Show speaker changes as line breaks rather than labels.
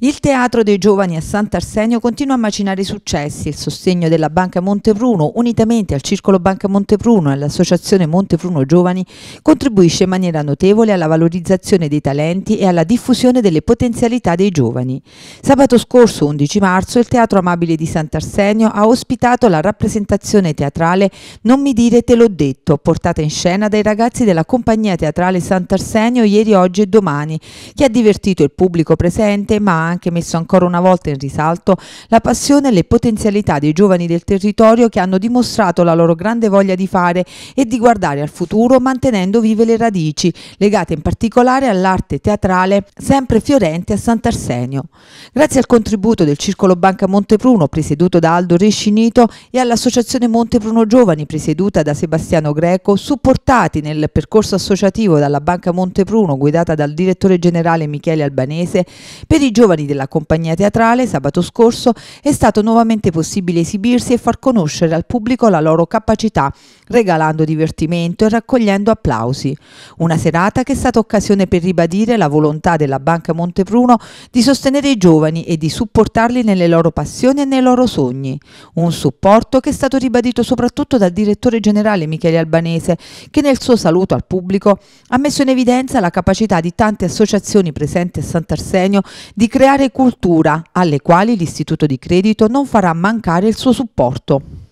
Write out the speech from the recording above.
Il Teatro dei Giovani a Sant'Arsenio continua a macinare i successi. Il sostegno della Banca Montepruno, unitamente al Circolo Banca Montepruno e all'Associazione Montepruno Giovani, contribuisce in maniera notevole alla valorizzazione dei talenti e alla diffusione delle potenzialità dei giovani. Sabato scorso, 11 marzo, il Teatro Amabile di Sant'Arsenio ha ospitato la rappresentazione teatrale Non mi dire te l'ho detto, portata in scena dai ragazzi della compagnia teatrale Sant'Arsenio ieri, oggi e domani, che ha divertito il pubblico presente ma anche messo ancora una volta in risalto la passione e le potenzialità dei giovani del territorio che hanno dimostrato la loro grande voglia di fare e di guardare al futuro mantenendo vive le radici, legate in particolare all'arte teatrale sempre fiorente a Sant'Arsenio. Grazie al contributo del Circolo Banca Montepruno presieduto da Aldo Rescinito e all'Associazione Montepruno Giovani presieduta da Sebastiano Greco, supportati nel percorso associativo dalla Banca Montepruno guidata dal direttore generale Michele Albanese, per i giovani giovani della compagnia teatrale, sabato scorso è stato nuovamente possibile esibirsi e far conoscere al pubblico la loro capacità, regalando divertimento e raccogliendo applausi. Una serata che è stata occasione per ribadire la volontà della Banca Montepruno di sostenere i giovani e di supportarli nelle loro passioni e nei loro sogni. Un supporto che è stato ribadito soprattutto dal direttore generale Michele Albanese, che nel suo saluto al pubblico ha messo in evidenza la capacità di tante associazioni presenti a Sant'Arsenio di creare creare cultura alle quali l'istituto di credito non farà mancare il suo supporto.